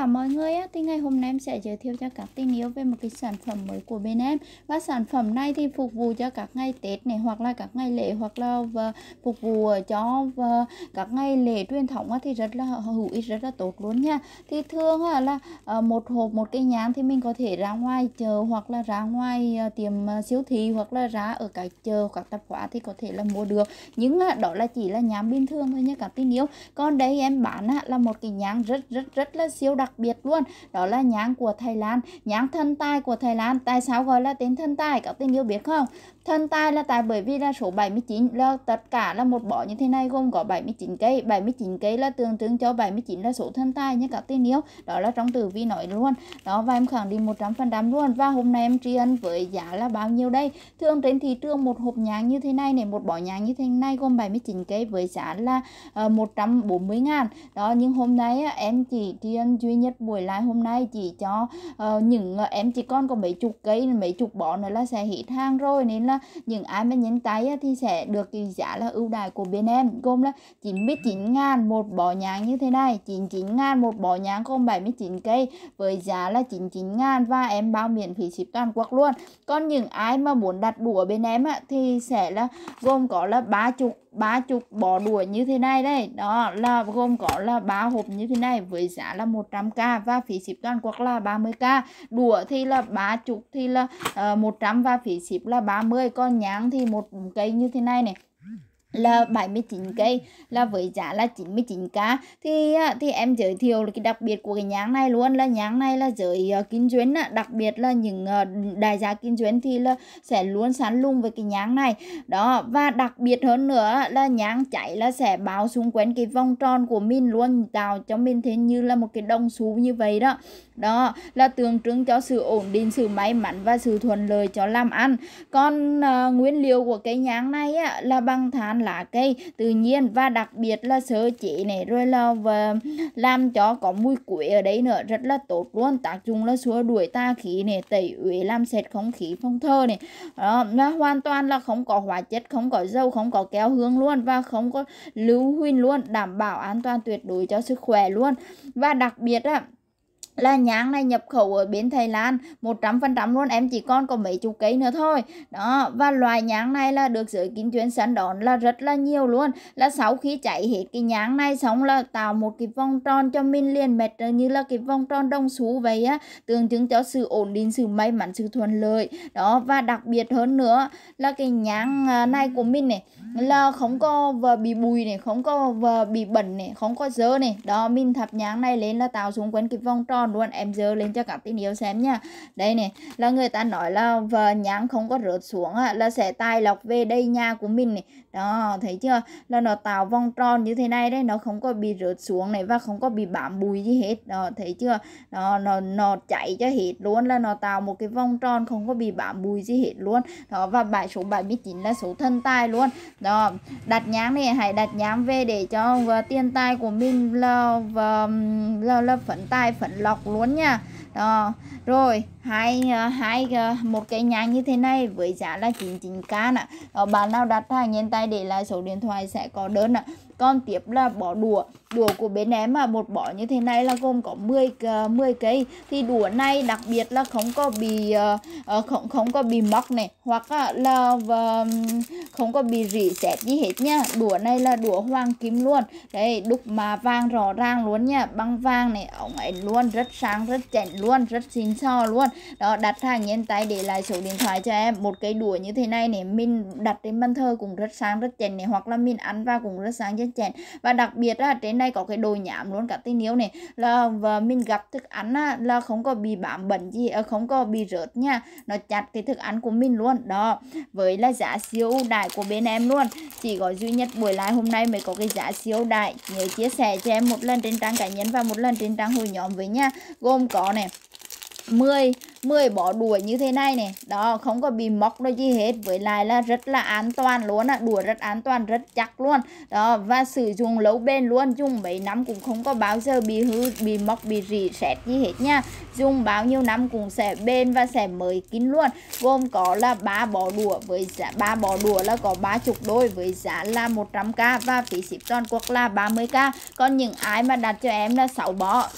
cả mọi người á, thì ngày hôm nay em sẽ giới thiệu cho các tin yêu về một cái sản phẩm mới của bên em và sản phẩm này thì phục vụ cho các ngày Tết này hoặc là các ngày lễ hoặc là phục vụ ờ, cho các ngày lễ truyền thống á, thì rất là hữu ích rất là tốt luôn nha thì thường á, là ờ, một hộp một cái nhang thì mình có thể ra ngoài chờ hoặc là ra ngoài ờ, tiệm siêu thị hoặc là ra ở các chờ các tạp hóa thì có thể là mua được nhưng đó là chỉ là nhang bình thường thôi nha các tin yêu còn đây em bán á, là một cái nhang rất rất rất là siêu đặc đặc biệt luôn đó là nhang của Thái Lan nhang thân tài của Thái Lan tại sao gọi là tên thân tài các tình yêu biết không thân tài là tại bởi vì là số 79 là tất cả là một bó như thế này gồm có 79 cây 79 cây là tương tương cho 79 là số thân tài nhé các tình yêu đó là trong tử vi nói luôn đó và em khẳng định 100% luôn và hôm nay em tri ân với giá là bao nhiêu đây thường trên thị trường một hộp nhang như thế này này một bó nhang như thế này gồm 79 cây với giá là uh, ờ, 140 ngàn đó nhưng hôm nay em chỉ tri ân duy nhất buổi live hôm nay chỉ cho uh, những uh, em chỉ còn có mấy chục cây mấy chục bó nữa là sẽ hết hàng rồi nên là những ai mà nhấn tay á, thì sẽ được cái giá là ưu đại của bên em gồm là 99 ngàn một bó nhang như thế này 99 ngàn một bó nhang không 79 cây với giá là 99 ngàn và em bao miễn phí ship toàn quốc luôn còn những ai mà muốn đặt đủ ở bên em á, thì sẽ là gồm có là ba chục ba chục bó đũa như thế này đây đó là gồm có là ba hộp như thế này với giá là 100k và phí ship toàn quốc là 30k đũa thì là ba chục thì là uh, ờ, 100 và phí ship là 30 con nhãn thì một cây như thế này này là 79 cây là với giá là 99k thì à, thì em giới thiệu cái đặc biệt của cái nhãn này luôn là nhãn này là giới uh, kinh doanh đặc biệt là những uh, đại gia kinh doanh thì là sẽ luôn sẵn lùng với cái nhãn này đó và đặc biệt hơn nữa là nhãn chạy là sẽ báo xung quanh cái vòng tròn của mình luôn tạo cho mình thế như là một cái đồng xu như vậy đó đó là tượng trưng cho sự ổn định sự may mắn và sự thuận lợi cho làm ăn còn uh, nguyên liệu của cái nhãn này á, là bằng than ăn lá cây tự nhiên và đặc biệt là sơ chế này rồi là và làm cho có mùi quế ở đấy nữa rất là tốt luôn tác dụng là xua đuổi ta khí này tẩy uế làm sệt không khí phong thơ này đó, ờ, và hoàn toàn là không có hóa chất không có dầu không có kéo hương luôn và không có lưu huỳnh luôn đảm bảo an toàn tuyệt đối cho sức khỏe luôn và đặc biệt là là nhang này nhập khẩu ở bên Thái Lan 100% luôn em chỉ còn có mấy chục cây nữa thôi đó và loài nhang này là được giới kinh doanh sẵn đón là rất là nhiều luôn là sau khi chạy hết cái nhang này xong là tạo một cái vòng tròn cho mình liền mệt như là cái vòng tròn đông xu vậy á tượng trưng cho sự ổn định sự may mắn sự thuận lợi đó và đặc biệt hơn nữa là cái nhang à, này của mình này là không có vừa bị bùi này không có vừa bị bẩn này không có dơ này đó mình thập nhang này lên là tạo xung quanh cái vòng tròn tròn luôn em dơ lên cho các tin yêu xem nha đây này là người ta nói là vợ nhãn không có rớt xuống á, là sẽ tài lọc về đây nhà của mình này đó thấy chưa là nó tạo vòng tròn như thế này đấy nó không có bị rớt xuống này và không có bị bám bùi gì hết đó thấy chưa đó nó nó chạy cho hết luôn là nó tạo một cái vòng tròn không có bị bám bùi gì hết luôn đó và bài số 79 là số thân tài luôn đó đặt nhãn này hãy đặt nhãn về để cho và tiền tài của mình là và là, là phấn tài phấn lọc ลอกลวนเนี่ย đó rồi hai ờ, hai ờ, một cái nhánh như thế này với giá là 99k nè đó, bạn nào đặt hàng nhân tay để lại số điện thoại sẽ có đơn nè còn tiếp là bỏ đũa đũa của bên em mà một bỏ như thế này là gồm có 10 10 ờ, cây thì đũa này đặc biệt là không có bị không không có bị móc này hoặc là không có bị rỉ sét gì hết nha đũa này là đũa hoàng kim luôn đây đúc mà vàng rõ ràng luôn nha băng vàng này ống ấy luôn rất sáng rất chảnh luôn rất xịn sò luôn đó đặt hàng nhân tay để lại số điện thoại cho em một cái đũa như thế này này mình đặt trên bàn thờ cũng rất sáng rất chèn này hoặc là mình ăn vào cũng rất sáng rất chèn và đặc biệt là trên này có cái đồ nhám luôn cả tí niếu này là và mình gặp thức ăn á, là không có bị bám bẩn gì ờ, không có bị rớt nha nó chặt cái thức ăn của mình luôn đó với là giá siêu ưu đãi của bên em luôn chỉ có duy nhất buổi live hôm nay mới có cái giá siêu đại nhớ chia sẻ cho em một lần trên trang cá nhân và một lần trên trang hội nhóm với nha gồm có này 10 10 bỏ đuổi như thế này này đó không có bị móc đâu gì hết với lại là rất là an toàn luôn ạ, à. đuổi rất an toàn rất chắc luôn đó và sử dụng lâu bền luôn dùng mấy năm cũng không có bao giờ bị hư bị móc bị rỉ sét gì hết nha dùng bao nhiêu năm cũng sẽ bền và sẽ mới kín luôn gồm có là ba bỏ đũa với giá ba bỏ đũa là có ba chục đôi với giá là 100k và phí ship toàn quốc là 30k còn những ai mà đặt cho em là 6 bỏ